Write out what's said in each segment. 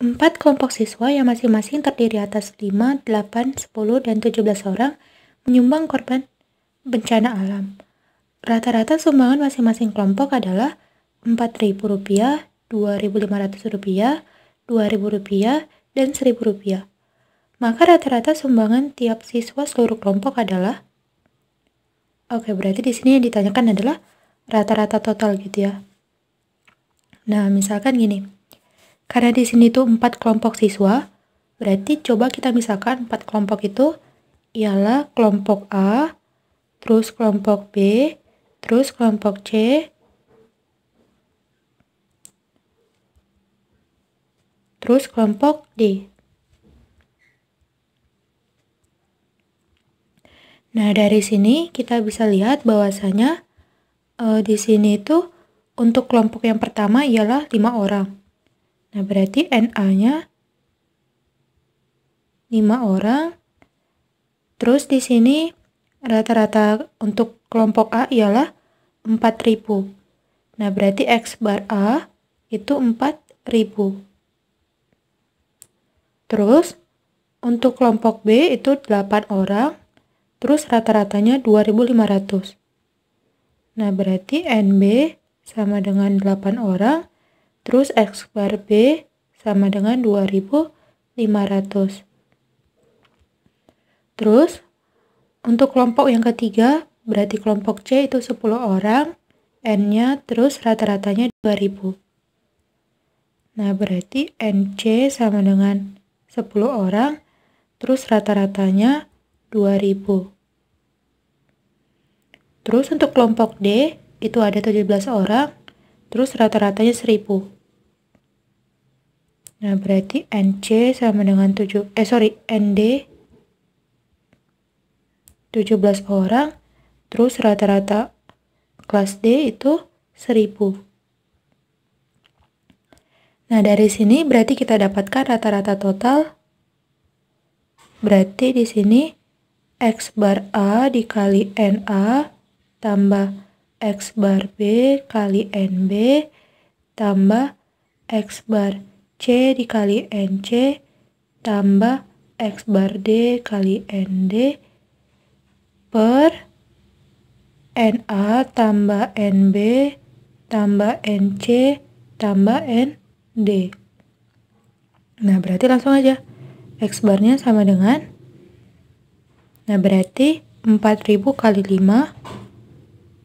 Empat kelompok siswa yang masing-masing terdiri atas 5, 8, 10, dan 17 orang menyumbang korban bencana alam. Rata-rata sumbangan masing-masing kelompok adalah Rp4.000, Rp2.500, Rp2.000, dan Rp1.000. Maka rata-rata sumbangan tiap siswa seluruh kelompok adalah Oke, berarti di sini yang ditanyakan adalah rata-rata total gitu ya. Nah, misalkan gini. Karena di sini tuh empat kelompok siswa, berarti coba kita misalkan empat kelompok itu ialah kelompok A, terus kelompok B, terus kelompok C, terus kelompok D. Nah, dari sini kita bisa lihat bahwasanya e, di sini itu untuk kelompok yang pertama ialah lima orang. Nah, berarti NA-nya 5 orang. Terus di sini rata-rata untuk kelompok A ialah 4000. Nah, berarti X bar A itu 4000. Terus untuk kelompok B itu 8 orang. Terus rata-ratanya 2500. Nah, berarti NB sama dengan 8 orang Terus X bar B sama dengan 2500. Terus untuk kelompok yang ketiga berarti kelompok C itu 10 orang, N-nya terus rata-ratanya 2000. Nah, berarti NC sama dengan 10 orang, terus rata-ratanya 2000. Terus untuk kelompok D itu ada 17 orang, Terus rata-ratanya 1000. Nah, berarti NC sama dengan 7, eh sorry, ND 17 orang, terus rata-rata kelas D itu 1000. Nah, dari sini berarti kita dapatkan rata-rata total. Berarti di sini X bar A dikali NA tambah X bar B kali NB tambah X bar C dikali NC tambah X bar D kali ND per NA tambah NB tambah NC tambah ND. Nah, berarti langsung aja. X barnya sama dengan Nah, berarti 4000 kali 5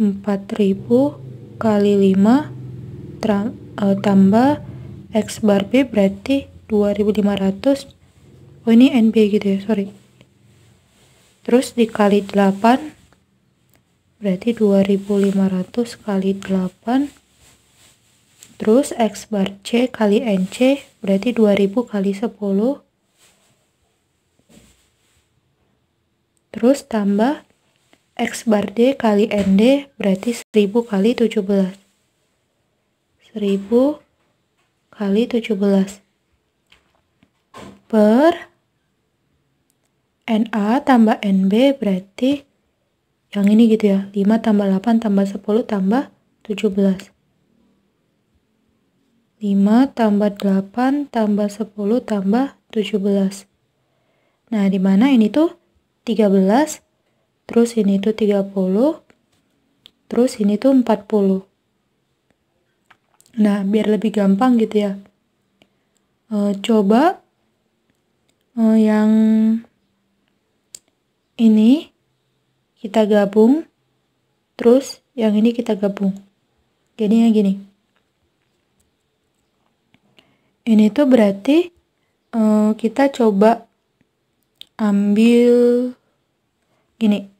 4000 kali 5 uh, eh, tambah X bar B berarti 2500 oh ini NB gitu ya sorry terus dikali 8 berarti 2500 kali 8 terus X bar C kali NC berarti 2000 kali 10 terus tambah X bar D kali ND berarti 1000 kali 17. 1000 kali 17 per NA tambah NB berarti yang ini gitu ya 5 tambah 8 tambah 10 tambah 17 5 tambah 8 tambah 10 tambah 17 nah dimana ini tuh 13 terus ini tuh 30 terus ini tuh 40 nah biar lebih gampang gitu ya e, coba e, yang ini kita gabung terus yang ini kita gabung jadinya gini ini tuh berarti e, kita coba ambil gini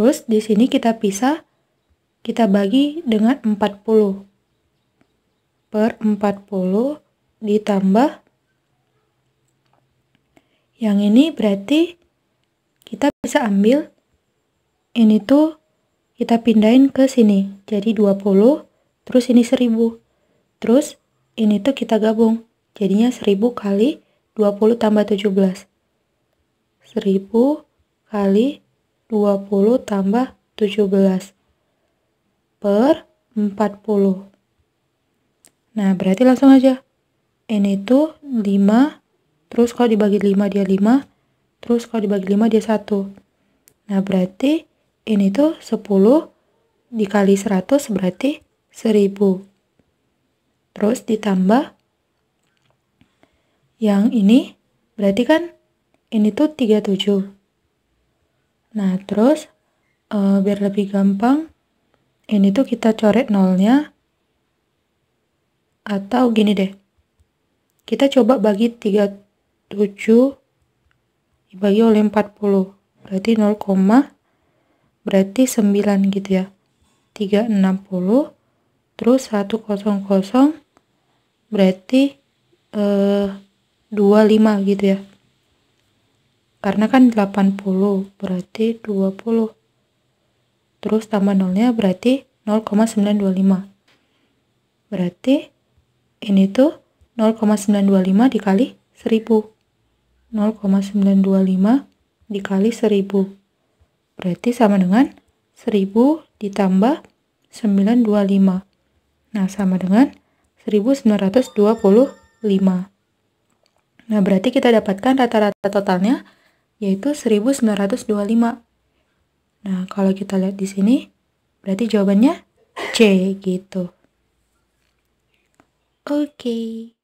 Terus di sini kita pisah, kita bagi dengan 40. Per 40 ditambah yang ini berarti kita bisa ambil ini tuh kita pindahin ke sini. Jadi 20, terus ini 1000. Terus ini tuh kita gabung. Jadinya 1000 kali 20 tambah 17. 1000 kali 20 tambah 17 per 40. Nah, berarti langsung aja. N itu 5, terus kalau dibagi 5 dia 5, terus kalau dibagi 5 dia 1. Nah, berarti ini itu 10 dikali 100 berarti 1000. Terus ditambah yang ini berarti kan ini tuh 37. Nah, terus uh, biar lebih gampang, ini tuh kita coret nolnya. Atau gini deh. Kita coba bagi 37 dibagi oleh 40. Berarti 0, berarti 9 gitu ya. 360 terus 100 berarti eh, 25 gitu ya karena kan 80 berarti 20 terus tambah nolnya berarti 0,925 berarti ini tuh 0,925 dikali 1000 0,925 dikali 1000 berarti sama dengan 1000 ditambah 925 nah sama dengan 1925 nah berarti kita dapatkan rata-rata totalnya yaitu 1925. Nah, kalau kita lihat di sini, berarti jawabannya C gitu. Oke. Okay.